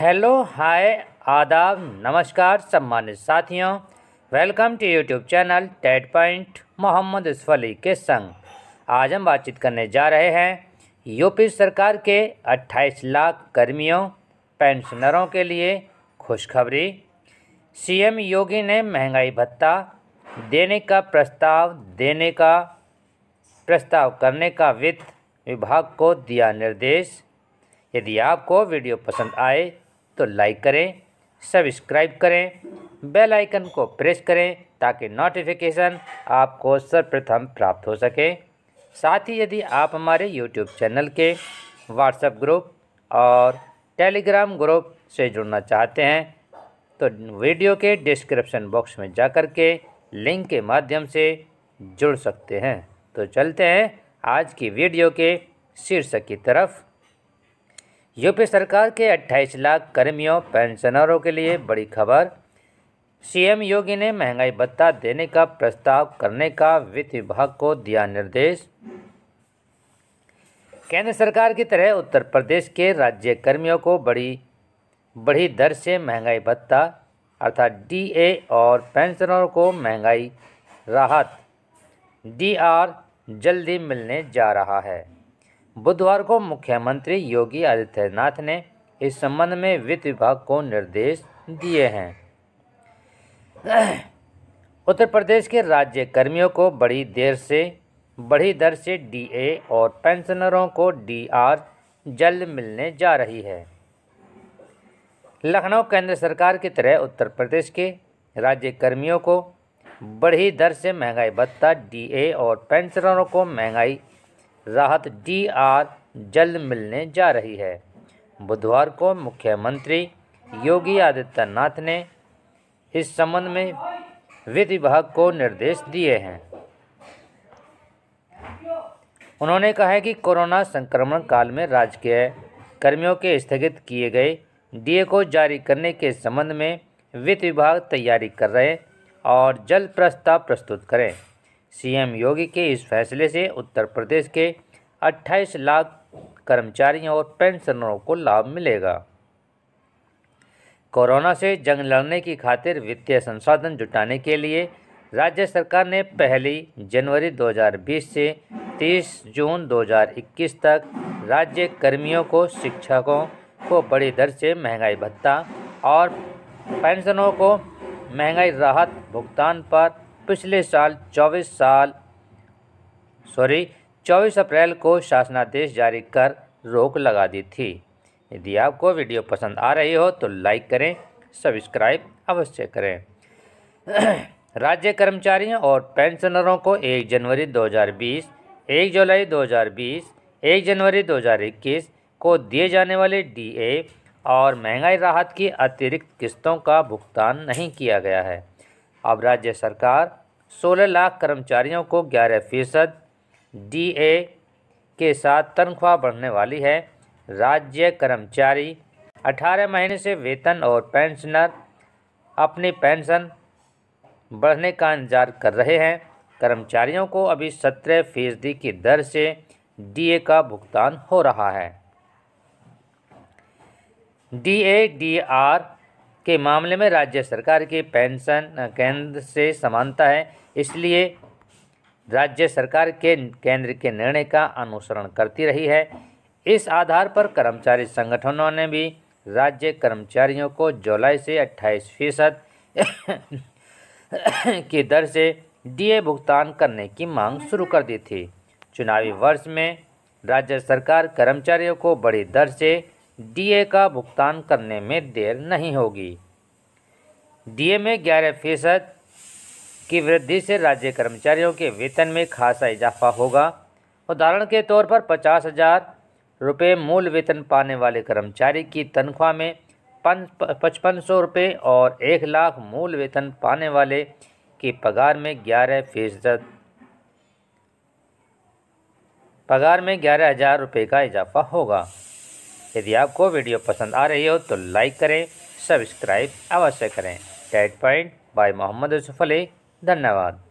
hello hi आदाब नमस्कार सम्मानित साथियों welcome to YouTube channel TET point Mohammad इसफली के संग आज हम बातचीत करने जा रहे हैं यूपी सरकार के 28 लाख कर्मियों पेंशनरों के लिए खुशखबरी सीएम योगी ने महंगाई भत्ता देने का प्रस्ताव देने का प्रस्ताव करने का वित्त विभाग को दिया निर्देश यदि आपको वीडियो पसंद आए तो लाइक करें सब्सक्राइब करें बेल आइकन को प्रेस करें ताकि नोटिफिकेशन आपको सर्वप्रथम प्राप्त हो सके साथ ही यदि आप हमारे यूट्यूब चैनल के व्हाट्सएप ग्रुप और टेलीग्राम ग्रुप से जुड़ना चाहते हैं तो वीडियो के डिस्क्रिप्शन बॉक्स में जा कर के लिंक के माध्यम से जुड़ सकते हैं तो चलते हैं आज की वीडियो के शीर्षक की तरफ यूपी सरकार के 28 लाख कर्मियों पेंशनरों के लिए बड़ी खबर सीएम योगी ने महंगाई भत्ता देने का प्रस्ताव करने का वित्त विभाग को दिया निर्देश केंद्र सरकार की तरह उत्तर प्रदेश के राज्य कर्मियों को बड़ी बढ़ी दर से महंगाई भत्ता अर्थात डीए और पेंशनरों को महंगाई राहत डीआर जल्दी मिलने जा रहा है बुधवार को मुख्यमंत्री योगी आदित्यनाथ ने इस संबंध में वित्त विभाग को निर्देश दिए हैं उत्तर प्रदेश के राज्य कर्मियों को बड़ी देर से बढ़ी दर से डीए और पेंशनरों को डीआर जल्द मिलने जा रही है लखनऊ केंद्र सरकार की तरह उत्तर प्रदेश के राज्य कर्मियों को बढ़ी दर से महंगाई भत्ता डीए और पेंशनरों को महंगाई राहत डी आर जल्द मिलने जा रही है बुधवार को मुख्यमंत्री योगी आदित्यनाथ ने इस संबंध में वित्त विभाग को निर्देश दिए हैं उन्होंने कहा है कि कोरोना संक्रमण काल में राजकीय कर्मियों के स्थगित किए गए डीए को जारी करने के संबंध में वित्त विभाग तैयारी कर रहे और जल्द प्रस्ताव प्रस्तुत करें सीएम योगी के इस फैसले से उत्तर प्रदेश के 28 लाख कर्मचारियों और पेंशनरों को लाभ मिलेगा कोरोना से जंग लड़ने की खातिर वित्तीय संसाधन जुटाने के लिए राज्य सरकार ने पहली जनवरी 2020 से 30 जून 2021 तक राज्य कर्मियों को शिक्षकों को बड़ी दर से महंगाई भत्ता और पेंशनों को महंगाई राहत भुगतान पर पिछले साल चौबीस साल सॉरी चौबीस अप्रैल को शासनादेश जारी कर रोक लगा दी थी यदि आपको वीडियो पसंद आ रही हो तो लाइक करें सब्सक्राइब अवश्य करें राज्य कर्मचारियों और पेंशनरों को 1 जनवरी 2020, 1 जुलाई 2020, 1 जनवरी 2021 को दिए जाने वाले डीए और महंगाई राहत की अतिरिक्त किस्तों का भुगतान नहीं किया गया है अब राज्य सरकार सोलह लाख कर्मचारियों को ग्यारह फीसद डी के साथ तनख्वाह बढ़ने वाली है राज्य कर्मचारी अठारह महीने से वेतन और पेंशनर अपनी पेंशन बढ़ने का इंतजार कर रहे हैं कर्मचारियों को अभी सत्रह फीसदी की दर से डीए का भुगतान हो रहा है डी ए डी आर के मामले में राज्य सरकार की पेंशन केंद्र से समानता है इसलिए राज्य सरकार के केंद्र के निर्णय का अनुसरण करती रही है इस आधार पर कर्मचारी संगठनों ने भी राज्य कर्मचारियों को जुलाई से 28 फीसद की दर से डीए भुगतान करने की मांग शुरू कर दी थी चुनावी वर्ष में राज्य सरकार कर्मचारियों को बड़ी दर से डीए का भुगतान करने में देर नहीं होगी डीए में ग्यारह फीसद की वृद्धि से राज्य कर्मचारियों के वेतन में खासा इजाफा होगा उदाहरण के तौर पर पचास हजार रुपये मूल वेतन पाने वाले कर्मचारी की तनख्वाह में पचपन सौ रुपये और एक लाख मूल वेतन पाने वाले की पगार में ग्यारह फीसद पगार में ग्यारह हज़ार रुपये का इजाफा होगा यदि आपको वीडियो पसंद आ रही हो तो लाइक करें सब्सक्राइब अवश्य करें TET point by Mohammad Yusuf Ali धन्यवाद